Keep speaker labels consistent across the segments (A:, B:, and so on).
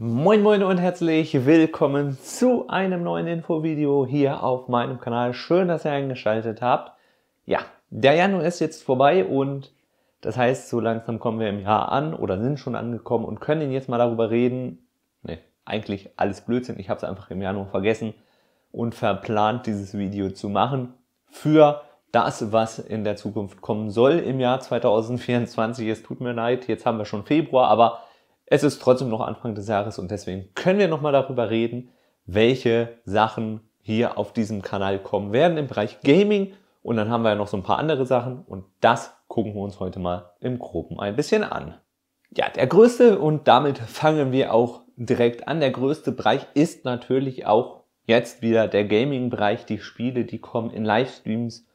A: Moin moin und herzlich willkommen zu einem neuen Infovideo hier auf meinem Kanal. Schön, dass ihr eingeschaltet habt. Ja, der Januar ist jetzt vorbei und das heißt, so langsam kommen wir im Jahr an oder sind schon angekommen und können jetzt mal darüber reden. Ne, eigentlich alles Blödsinn. Ich habe es einfach im Januar vergessen und verplant, dieses Video zu machen für das, was in der Zukunft kommen soll im Jahr 2024. Es tut mir leid, jetzt haben wir schon Februar, aber es ist trotzdem noch Anfang des Jahres und deswegen können wir nochmal darüber reden, welche Sachen hier auf diesem Kanal kommen werden im Bereich Gaming. Und dann haben wir ja noch so ein paar andere Sachen und das gucken wir uns heute mal im Groben ein bisschen an. Ja, der größte und damit fangen wir auch direkt an. Der größte Bereich ist natürlich auch jetzt wieder der Gaming-Bereich, die Spiele, die kommen in Livestreams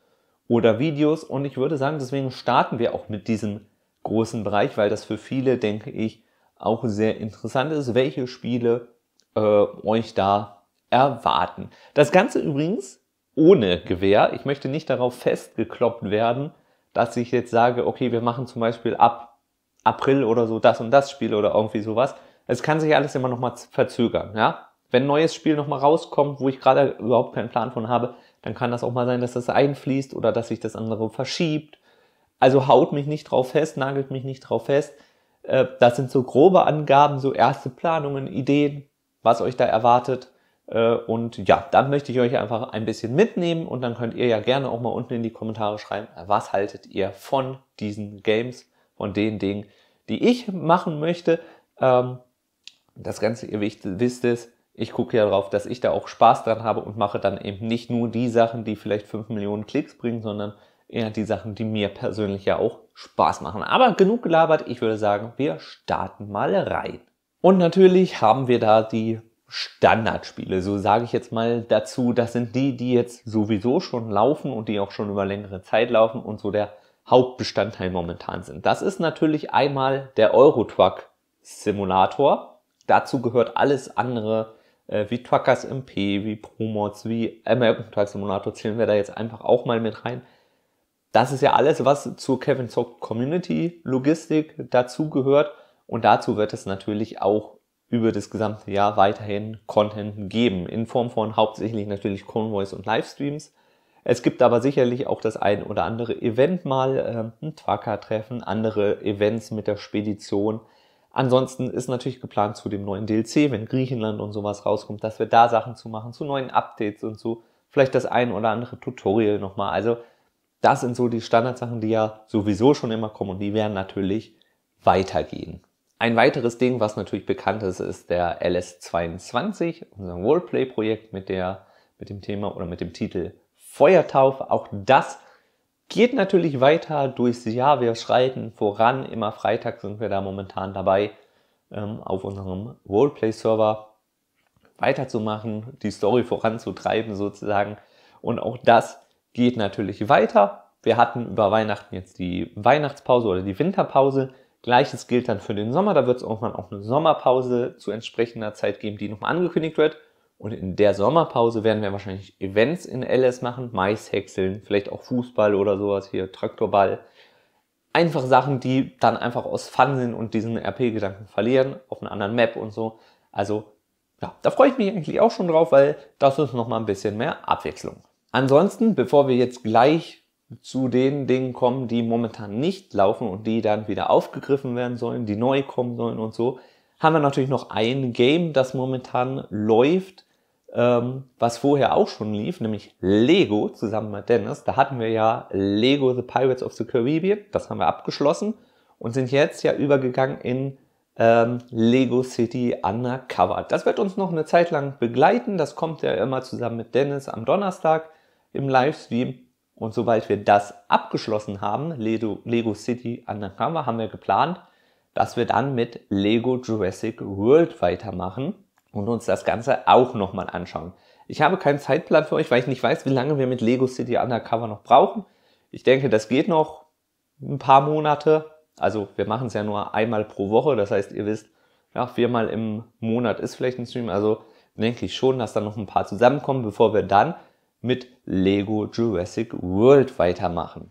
A: oder Videos. Und ich würde sagen, deswegen starten wir auch mit diesem großen Bereich, weil das für viele, denke ich, auch sehr interessant ist, welche Spiele äh, euch da erwarten. Das Ganze übrigens ohne Gewehr. Ich möchte nicht darauf festgekloppt werden, dass ich jetzt sage, okay, wir machen zum Beispiel ab April oder so das und das Spiel oder irgendwie sowas. Es kann sich alles immer nochmal verzögern, ja. Wenn ein neues Spiel nochmal rauskommt, wo ich gerade überhaupt keinen Plan von habe, dann kann das auch mal sein, dass das einfließt oder dass sich das andere verschiebt. Also haut mich nicht drauf fest, nagelt mich nicht drauf fest. Äh, das sind so grobe Angaben, so erste Planungen, Ideen, was euch da erwartet. Äh, und ja, dann möchte ich euch einfach ein bisschen mitnehmen und dann könnt ihr ja gerne auch mal unten in die Kommentare schreiben, was haltet ihr von diesen Games, von den Dingen, die ich machen möchte. Ähm, das Ganze, ihr wisst es, ich gucke ja darauf, dass ich da auch Spaß dran habe und mache dann eben nicht nur die Sachen, die vielleicht 5 Millionen Klicks bringen, sondern eher die Sachen, die mir persönlich ja auch Spaß machen. Aber genug gelabert, ich würde sagen, wir starten mal rein. Und natürlich haben wir da die Standardspiele, so sage ich jetzt mal dazu. Das sind die, die jetzt sowieso schon laufen und die auch schon über längere Zeit laufen und so der Hauptbestandteil momentan sind. Das ist natürlich einmal der Eurotruck Simulator. Dazu gehört alles andere äh, wie Truckers MP, wie Promods, wie American Truck Simulator zählen wir da jetzt einfach auch mal mit rein. Das ist ja alles, was zur Kevin Sock Community Logistik dazugehört. Und dazu wird es natürlich auch über das gesamte Jahr weiterhin Content geben, in Form von hauptsächlich natürlich Convoys und Livestreams. Es gibt aber sicherlich auch das ein oder andere Event mal, äh, ein Twaka-Treffen, andere Events mit der Spedition. Ansonsten ist natürlich geplant zu dem neuen DLC, wenn Griechenland und sowas rauskommt, dass wir da Sachen zu machen, zu neuen Updates und so. Vielleicht das ein oder andere Tutorial nochmal. Also das sind so die Standardsachen, die ja sowieso schon immer kommen und die werden natürlich weitergehen. Ein weiteres Ding, was natürlich bekannt ist, ist der LS22, unser Roleplay-Projekt mit, mit dem Thema oder mit dem Titel Feuertaufe. Auch das geht natürlich weiter durchs Jahr. Wir schreiten voran. Immer Freitag sind wir da momentan dabei, ähm, auf unserem Roleplay-Server weiterzumachen, die Story voranzutreiben sozusagen. Und auch das geht natürlich weiter. Wir hatten über Weihnachten jetzt die Weihnachtspause oder die Winterpause. Gleiches gilt dann für den Sommer. Da wird es irgendwann auch eine Sommerpause zu entsprechender Zeit geben, die nochmal angekündigt wird. Und in der Sommerpause werden wir wahrscheinlich Events in LS machen, Maishäckseln, vielleicht auch Fußball oder sowas hier, Traktorball. Einfach Sachen, die dann einfach aus Fun sind und diesen RP-Gedanken verlieren, auf einer anderen Map und so. Also ja, da freue ich mich eigentlich auch schon drauf, weil das ist nochmal ein bisschen mehr Abwechslung. Ansonsten, bevor wir jetzt gleich zu den Dingen kommen, die momentan nicht laufen und die dann wieder aufgegriffen werden sollen, die neu kommen sollen und so, haben wir natürlich noch ein Game, das momentan läuft, ähm, was vorher auch schon lief, nämlich Lego zusammen mit Dennis. Da hatten wir ja Lego The Pirates of the Caribbean, das haben wir abgeschlossen und sind jetzt ja übergegangen in ähm, Lego City Undercover. Das wird uns noch eine Zeit lang begleiten, das kommt ja immer zusammen mit Dennis am Donnerstag im Livestream. Und sobald wir das abgeschlossen haben, Lego, Lego City Undercover haben wir geplant, dass wir dann mit Lego Jurassic World weitermachen und uns das Ganze auch nochmal anschauen. Ich habe keinen Zeitplan für euch, weil ich nicht weiß, wie lange wir mit Lego City Undercover noch brauchen. Ich denke, das geht noch ein paar Monate. Also wir machen es ja nur einmal pro Woche. Das heißt, ihr wisst, ja, viermal im Monat ist vielleicht ein Stream. Also denke ich schon, dass da noch ein paar zusammenkommen, bevor wir dann mit Lego Jurassic World weitermachen.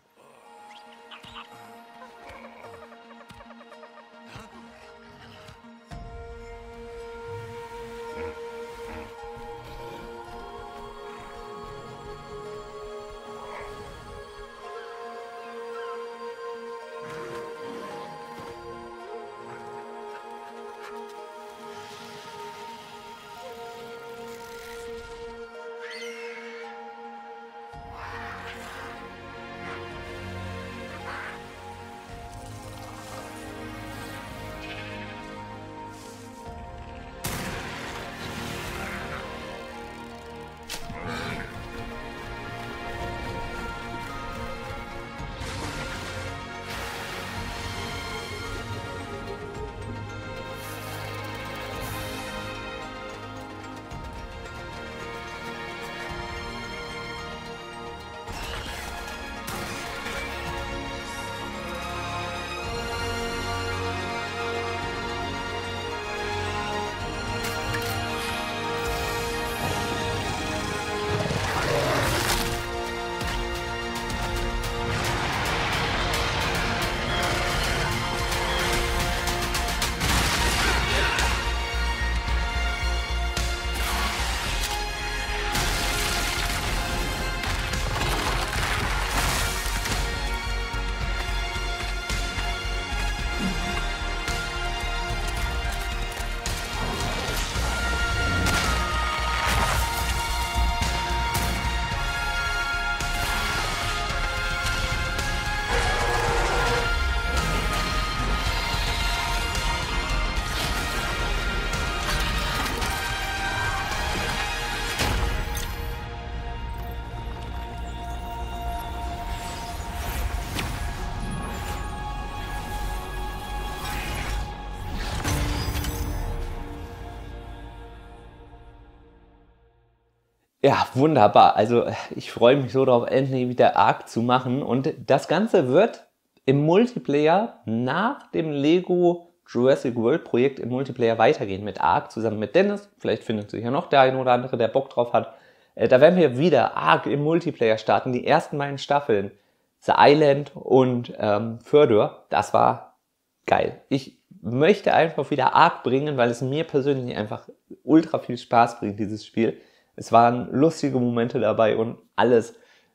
A: Ja, wunderbar. Also ich freue mich so darauf, endlich wieder Arc zu machen. Und das Ganze wird im Multiplayer nach dem Lego Jurassic World Projekt im Multiplayer weitergehen mit Arc zusammen mit Dennis. Vielleicht findet sich ja noch der ein oder andere, der Bock drauf hat. Äh, da werden wir wieder Arc im Multiplayer starten. Die ersten beiden Staffeln, The Island und ähm, Further, das war geil. Ich möchte einfach wieder Arc bringen, weil es mir persönlich einfach ultra viel Spaß bringt, dieses Spiel. Es waren lustige Momente dabei und alles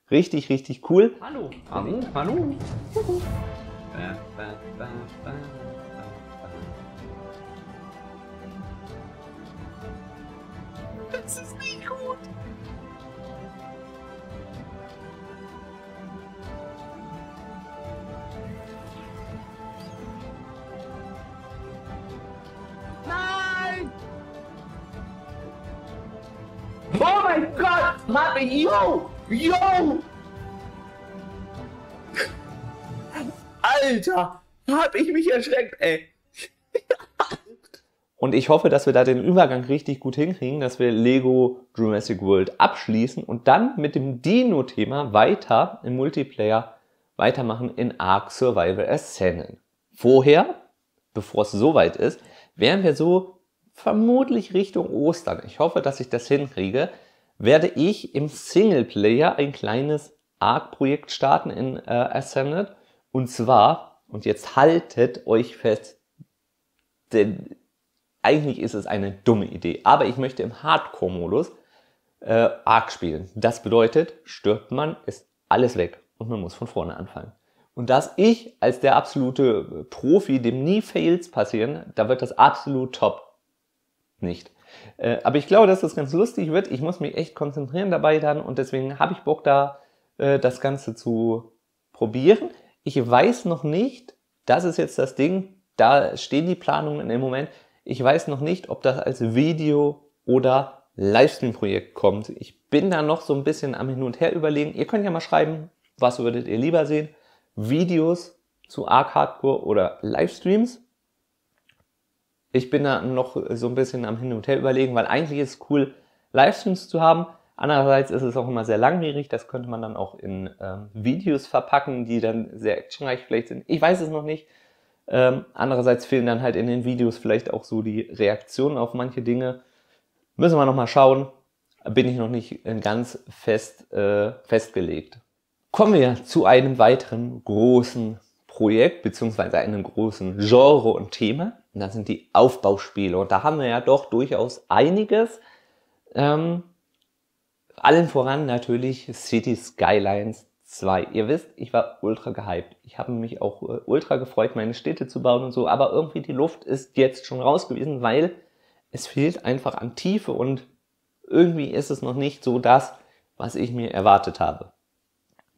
A: richtig, richtig cool. Hallo, hallo, hallo. mein Gott, Mappe, yo, yo! Alter, hab ich mich erschreckt, ey. Und ich hoffe, dass wir da den Übergang richtig gut hinkriegen, dass wir Lego Jurassic World abschließen und dann mit dem Dino-Thema weiter im Multiplayer weitermachen in Ark Survival Ascendant. Vorher, bevor es soweit ist, wären wir so vermutlich Richtung Ostern. Ich hoffe, dass ich das hinkriege, werde ich im Singleplayer ein kleines ARC-Projekt starten in äh, Assembled. Und zwar, und jetzt haltet euch fest, denn eigentlich ist es eine dumme Idee, aber ich möchte im Hardcore-Modus äh, Arc spielen. Das bedeutet, stirbt man, ist alles weg und man muss von vorne anfangen. Und dass ich als der absolute Profi, dem nie Fails passieren, da wird das absolut top. Nicht. Äh, aber ich glaube, dass das ganz lustig wird. Ich muss mich echt konzentrieren dabei dann und deswegen habe ich Bock da, äh, das Ganze zu probieren. Ich weiß noch nicht, das ist jetzt das Ding, da stehen die Planungen im Moment. Ich weiß noch nicht, ob das als Video oder Livestream-Projekt kommt. Ich bin da noch so ein bisschen am Hin und Her überlegen. Ihr könnt ja mal schreiben, was würdet ihr lieber sehen? Videos zu Arc Hardcore oder Livestreams? Ich bin da noch so ein bisschen am Hin und Her überlegen, weil eigentlich ist es cool, Livestreams zu haben. Andererseits ist es auch immer sehr langwierig. Das könnte man dann auch in ähm, Videos verpacken, die dann sehr actionreich vielleicht sind. Ich weiß es noch nicht. Ähm, andererseits fehlen dann halt in den Videos vielleicht auch so die Reaktionen auf manche Dinge. Müssen wir nochmal schauen. Bin ich noch nicht ganz fest äh, festgelegt. Kommen wir zu einem weiteren großen Projekt beziehungsweise einem großen Genre und Thema. Und das sind die Aufbauspiele. Und da haben wir ja doch durchaus einiges. Ähm, allen voran natürlich City Skylines 2. Ihr wisst, ich war ultra gehypt. Ich habe mich auch äh, ultra gefreut, meine Städte zu bauen und so. Aber irgendwie die Luft ist jetzt schon raus gewesen, weil es fehlt einfach an Tiefe und irgendwie ist es noch nicht so das, was ich mir erwartet habe.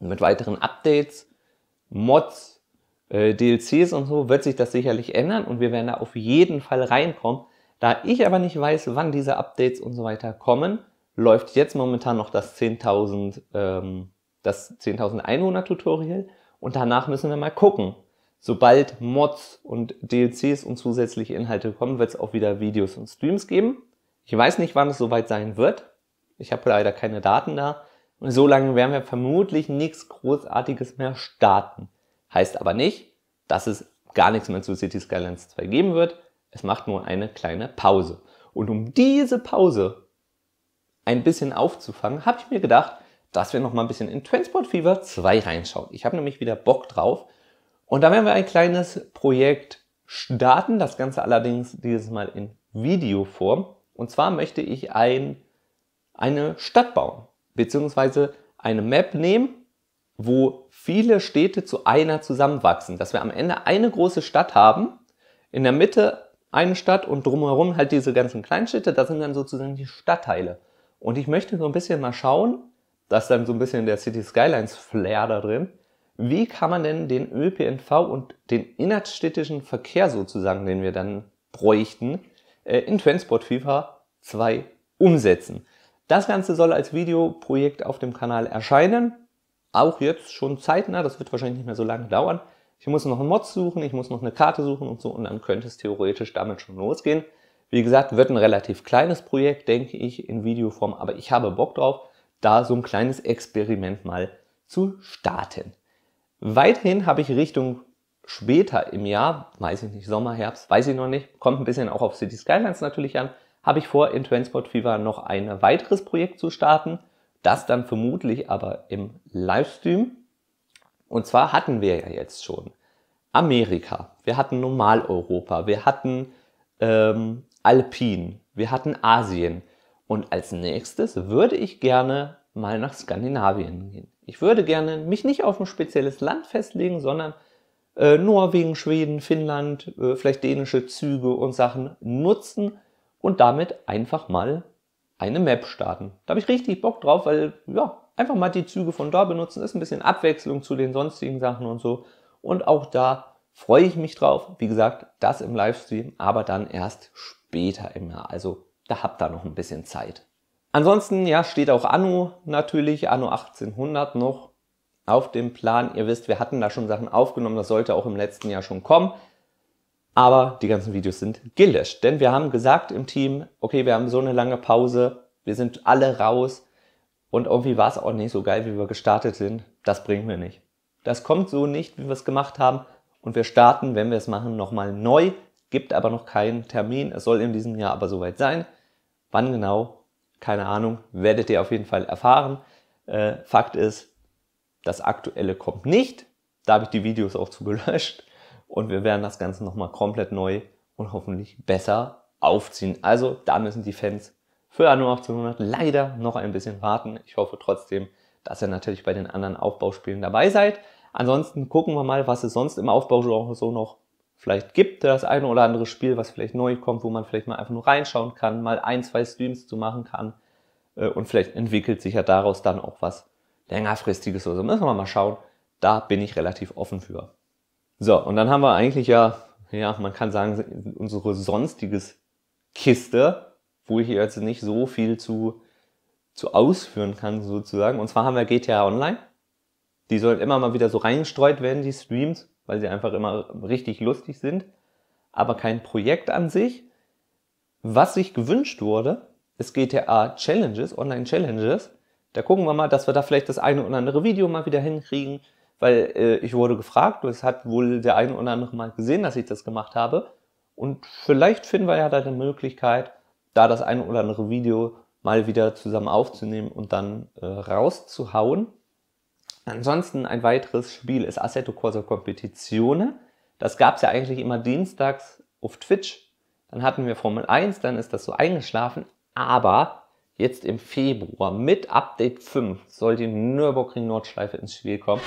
A: Mit weiteren Updates, Mods, äh, DLCs und so wird sich das sicherlich ändern und wir werden da auf jeden Fall reinkommen. Da ich aber nicht weiß, wann diese Updates und so weiter kommen, läuft jetzt momentan noch das 10.000 ähm, das 10.100 Tutorial und danach müssen wir mal gucken. Sobald Mods und DLCs und zusätzliche Inhalte kommen, wird es auch wieder Videos und Streams geben. Ich weiß nicht, wann es soweit sein wird. Ich habe leider keine Daten da. Und so lange werden wir vermutlich nichts Großartiges mehr starten. Heißt aber nicht, dass es gar nichts mehr zu City Skylines 2 geben wird. Es macht nur eine kleine Pause. Und um diese Pause ein bisschen aufzufangen, habe ich mir gedacht, dass wir noch mal ein bisschen in Transport Fever 2 reinschauen. Ich habe nämlich wieder Bock drauf. Und da werden wir ein kleines Projekt starten. Das Ganze allerdings dieses Mal in Videoform. Und zwar möchte ich ein, eine Stadt bauen, beziehungsweise eine Map nehmen wo viele Städte zu einer zusammenwachsen. Dass wir am Ende eine große Stadt haben, in der Mitte eine Stadt und drumherum halt diese ganzen Kleinstädte, das sind dann sozusagen die Stadtteile. Und ich möchte so ein bisschen mal schauen, das ist dann so ein bisschen der City Skylines Flair da drin, wie kann man denn den ÖPNV und den innerstädtischen Verkehr sozusagen, den wir dann bräuchten, äh, in Transport FIFA 2 umsetzen. Das Ganze soll als Videoprojekt auf dem Kanal erscheinen auch jetzt schon zeitnah, das wird wahrscheinlich nicht mehr so lange dauern. Ich muss noch einen Mod suchen, ich muss noch eine Karte suchen und so und dann könnte es theoretisch damit schon losgehen. Wie gesagt, wird ein relativ kleines Projekt, denke ich, in Videoform, aber ich habe Bock drauf, da so ein kleines Experiment mal zu starten. Weiterhin habe ich Richtung später im Jahr, weiß ich nicht, Sommer, Herbst, weiß ich noch nicht, kommt ein bisschen auch auf City Skylines natürlich an, habe ich vor, in Transport Fever noch ein weiteres Projekt zu starten. Das dann vermutlich aber im Livestream. Und zwar hatten wir ja jetzt schon Amerika, wir hatten Normaleuropa, wir hatten ähm, Alpin, wir hatten Asien. Und als nächstes würde ich gerne mal nach Skandinavien gehen. Ich würde gerne mich nicht auf ein spezielles Land festlegen, sondern äh, Norwegen, Schweden, Finnland, äh, vielleicht dänische Züge und Sachen nutzen und damit einfach mal eine Map starten. Da habe ich richtig Bock drauf, weil ja, einfach mal die Züge von da benutzen, ist ein bisschen Abwechslung zu den sonstigen Sachen und so. Und auch da freue ich mich drauf. Wie gesagt, das im Livestream, aber dann erst später im Jahr. Also da habt ihr noch ein bisschen Zeit. Ansonsten, ja, steht auch Anno natürlich, Anno 1800 noch auf dem Plan. Ihr wisst, wir hatten da schon Sachen aufgenommen, das sollte auch im letzten Jahr schon kommen. Aber die ganzen Videos sind gelöscht, denn wir haben gesagt im Team, okay, wir haben so eine lange Pause, wir sind alle raus und irgendwie war es auch nicht so geil, wie wir gestartet sind. Das bringen wir nicht. Das kommt so nicht, wie wir es gemacht haben und wir starten, wenn wir es machen, nochmal neu, gibt aber noch keinen Termin. Es soll in diesem Jahr aber soweit sein. Wann genau? Keine Ahnung, werdet ihr auf jeden Fall erfahren. Äh, Fakt ist, das aktuelle kommt nicht. Da habe ich die Videos auch zu gelöscht und wir werden das Ganze nochmal komplett neu und hoffentlich besser aufziehen. Also da müssen die Fans für Anno 1800 leider noch ein bisschen warten. Ich hoffe trotzdem, dass ihr natürlich bei den anderen Aufbauspielen dabei seid. Ansonsten gucken wir mal, was es sonst im Aufbaugenre so noch vielleicht gibt. Das eine oder andere Spiel, was vielleicht neu kommt, wo man vielleicht mal einfach nur reinschauen kann, mal ein, zwei Streams zu machen kann. Äh, und vielleicht entwickelt sich ja daraus dann auch was längerfristiges oder so. Also müssen wir mal schauen. Da bin ich relativ offen für. So, und dann haben wir eigentlich ja, ja, man kann sagen, unsere sonstiges Kiste, wo ich jetzt nicht so viel zu, zu ausführen kann sozusagen. Und zwar haben wir GTA Online. Die sollen immer mal wieder so reingestreut werden, die Streams, weil sie einfach immer richtig lustig sind. Aber kein Projekt an sich. Was sich gewünscht wurde, ist GTA Challenges, Online Challenges. Da gucken wir mal, dass wir da vielleicht das eine oder andere Video mal wieder hinkriegen weil äh, ich wurde gefragt, es hat wohl der eine oder andere mal gesehen, dass ich das gemacht habe. Und vielleicht finden wir ja da eine Möglichkeit, da das eine oder andere Video mal wieder zusammen aufzunehmen und dann äh, rauszuhauen. Ansonsten ein weiteres Spiel ist Assetto Corsa Competizione. Das gab es ja eigentlich immer dienstags auf Twitch. Dann hatten wir Formel 1, dann ist das so eingeschlafen. Aber jetzt im Februar mit Update 5 soll die Nürburgring Nordschleife ins Spiel kommen.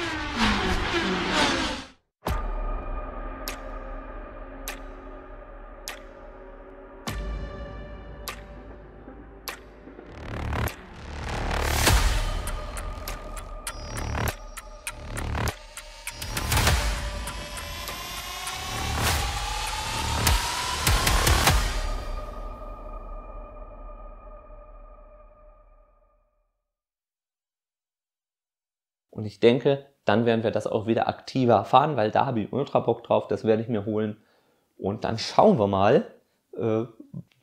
A: Und ich denke, dann werden wir das auch wieder aktiver fahren, weil da habe ich ultra Bock drauf, das werde ich mir holen. Und dann schauen wir mal, äh,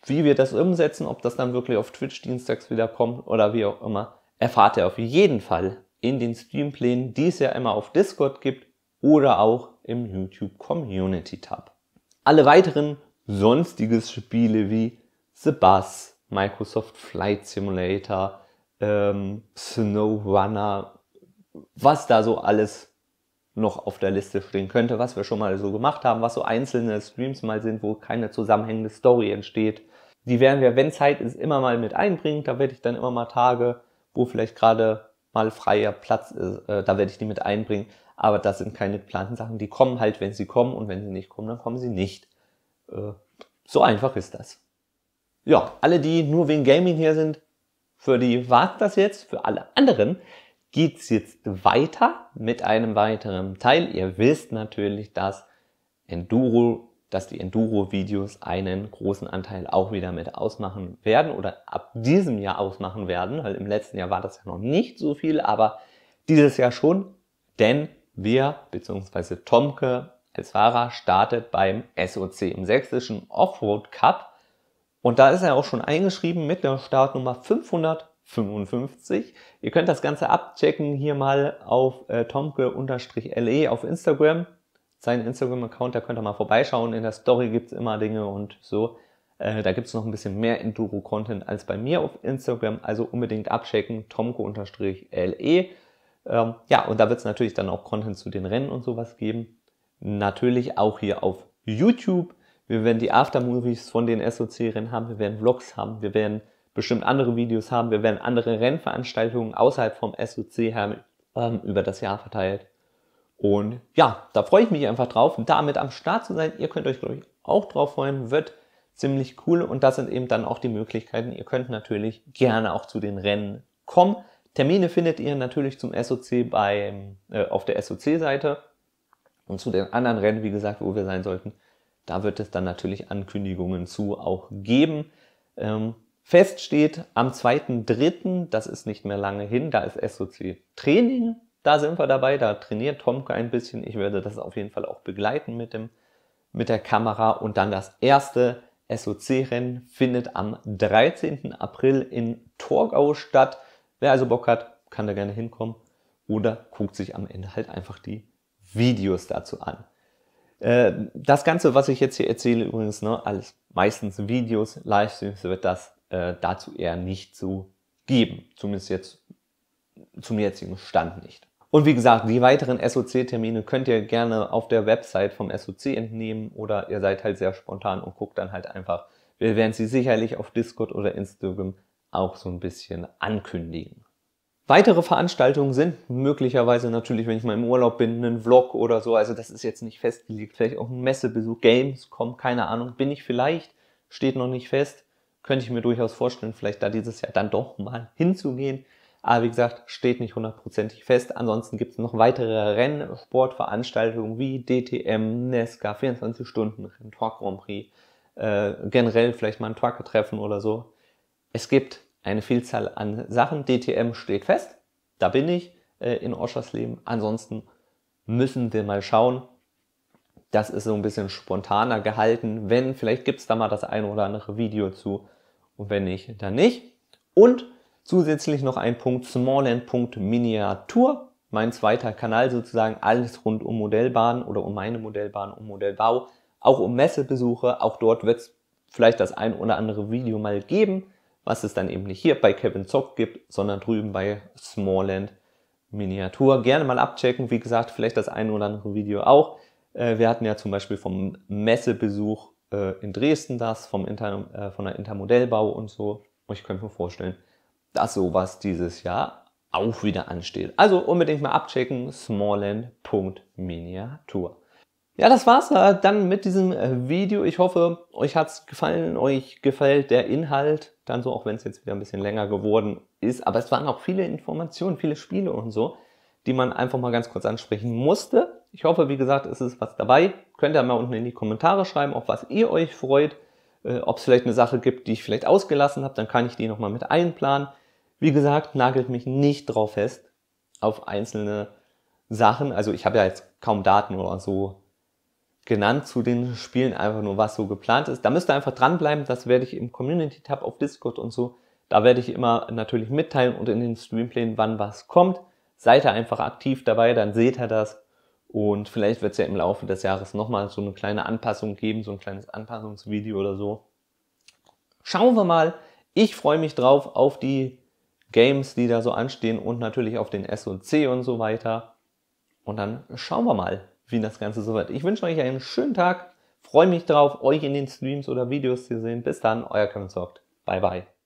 A: wie wir das umsetzen, ob das dann wirklich auf Twitch dienstags wieder kommt oder wie auch immer. Erfahrt ihr auf jeden Fall in den Streamplänen, die es ja immer auf Discord gibt oder auch im YouTube Community Tab. Alle weiteren sonstiges Spiele wie The Bus, Microsoft Flight Simulator, ähm, Snow Runner was da so alles noch auf der Liste stehen könnte, was wir schon mal so gemacht haben, was so einzelne Streams mal sind, wo keine zusammenhängende Story entsteht. Die werden wir, wenn Zeit ist, immer mal mit einbringen. Da werde ich dann immer mal Tage, wo vielleicht gerade mal freier Platz ist, äh, da werde ich die mit einbringen. Aber das sind keine geplanten Sachen. Die kommen halt, wenn sie kommen und wenn sie nicht kommen, dann kommen sie nicht. Äh, so einfach ist das. Ja, alle, die nur wegen Gaming hier sind, für die wagt das jetzt, für alle anderen geht's jetzt weiter mit einem weiteren Teil. Ihr wisst natürlich, dass Enduro, dass die Enduro-Videos einen großen Anteil auch wieder mit ausmachen werden oder ab diesem Jahr ausmachen werden, weil im letzten Jahr war das ja noch nicht so viel, aber dieses Jahr schon, denn wir bzw. Tomke als Fahrer startet beim SOC im sächsischen Offroad Cup und da ist er auch schon eingeschrieben mit der Startnummer 500 55. Ihr könnt das Ganze abchecken hier mal auf äh, tomke-le auf Instagram. Sein Instagram-Account, da könnt ihr mal vorbeischauen. In der Story gibt es immer Dinge und so. Äh, da es noch ein bisschen mehr Enduro-Content als bei mir auf Instagram. Also unbedingt abchecken, tomke-le. Ähm, ja, und da wird es natürlich dann auch Content zu den Rennen und sowas geben. Natürlich auch hier auf YouTube. Wir werden die Aftermovies von den SOC-Rennen haben. Wir werden Vlogs haben. Wir werden bestimmt andere Videos haben. Wir werden andere Rennveranstaltungen außerhalb vom SOC haben, ähm, über das Jahr verteilt. Und ja, da freue ich mich einfach drauf, damit am Start zu sein. Ihr könnt euch, glaube ich, auch drauf freuen. Wird ziemlich cool. Und das sind eben dann auch die Möglichkeiten. Ihr könnt natürlich gerne auch zu den Rennen kommen. Termine findet ihr natürlich zum SOC bei, äh, auf der SOC-Seite. Und zu den anderen Rennen, wie gesagt, wo wir sein sollten, da wird es dann natürlich Ankündigungen zu auch geben. Ähm, Fest steht am 2.3., das ist nicht mehr lange hin, da ist SOC Training, da sind wir dabei, da trainiert Tomke ein bisschen. Ich werde das auf jeden Fall auch begleiten mit, dem, mit der Kamera. Und dann das erste SOC-Rennen findet am 13. April in Torgau statt. Wer also Bock hat, kann da gerne hinkommen oder guckt sich am Ende halt einfach die Videos dazu an. Äh, das Ganze, was ich jetzt hier erzähle, übrigens, ne, alles meistens Videos, Livestreams wird das äh, dazu eher nicht so geben. Zumindest jetzt zum jetzigen Stand nicht. Und wie gesagt, die weiteren SOC-Termine könnt ihr gerne auf der Website vom SOC entnehmen oder ihr seid halt sehr spontan und guckt dann halt einfach. Wir werden sie sicherlich auf Discord oder Instagram auch so ein bisschen ankündigen. Weitere Veranstaltungen sind möglicherweise natürlich, wenn ich mal im Urlaub bin, ein Vlog oder so. Also das ist jetzt nicht festgelegt. Vielleicht auch ein Messebesuch, Gamescom, keine Ahnung. Bin ich vielleicht, steht noch nicht fest könnte ich mir durchaus vorstellen, vielleicht da dieses Jahr dann doch mal hinzugehen. Aber wie gesagt, steht nicht hundertprozentig fest. Ansonsten gibt es noch weitere Rennsportveranstaltungen wie DTM, NESCA, 24 Stunden Rennen, Talk Grand Prix, äh, generell vielleicht mal ein Talker-Treffen oder so. Es gibt eine Vielzahl an Sachen. DTM steht fest, da bin ich äh, in Oschersleben. Ansonsten müssen wir mal schauen, das ist so ein bisschen spontaner gehalten. Wenn, vielleicht gibt es da mal das ein oder andere Video zu und wenn nicht, dann nicht. Und zusätzlich noch ein Punkt Smalland.miniatur, mein zweiter Kanal sozusagen, alles rund um Modellbahnen oder um meine Modellbahn, um Modellbau, auch um Messebesuche, auch dort wird es vielleicht das ein oder andere Video mal geben, was es dann eben nicht hier bei Kevin Zock gibt, sondern drüben bei Smalland Miniatur. Gerne mal abchecken, wie gesagt, vielleicht das ein oder andere Video auch. Äh, wir hatten ja zum Beispiel vom Messebesuch äh, in Dresden das, vom Inter, äh, von der Intermodellbau und so. Und ich könnte mir vorstellen, dass sowas dieses Jahr auch wieder ansteht. Also unbedingt mal abchecken, smallland.miniatur. Ja, das war's dann mit diesem Video. Ich hoffe, euch hat's gefallen, euch gefällt der Inhalt, dann so, auch wenn es jetzt wieder ein bisschen länger geworden ist. Aber es waren auch viele Informationen, viele Spiele und so die man einfach mal ganz kurz ansprechen musste. Ich hoffe, wie gesagt, es ist was dabei. Könnt ihr mal unten in die Kommentare schreiben, auf was ihr euch freut. Äh, Ob es vielleicht eine Sache gibt, die ich vielleicht ausgelassen habe, dann kann ich die nochmal mit einplanen. Wie gesagt, nagelt mich nicht drauf fest auf einzelne Sachen. Also ich habe ja jetzt kaum Daten oder so genannt zu den Spielen, einfach nur was so geplant ist. Da müsst ihr einfach dranbleiben, das werde ich im Community-Tab auf Discord und so, da werde ich immer natürlich mitteilen und in den Streamplänen, wann was kommt seid ihr einfach aktiv dabei, dann seht ihr das. Und vielleicht wird es ja im Laufe des Jahres nochmal so eine kleine Anpassung geben, so ein kleines Anpassungsvideo oder so. Schauen wir mal. Ich freue mich drauf auf die Games, die da so anstehen und natürlich auf den SOC und so weiter. Und dann schauen wir mal, wie das Ganze so wird. Ich wünsche euch einen schönen Tag. Freue mich drauf, euch in den Streams oder Videos zu sehen. Bis dann, euer Kevin Soft. Bye bye.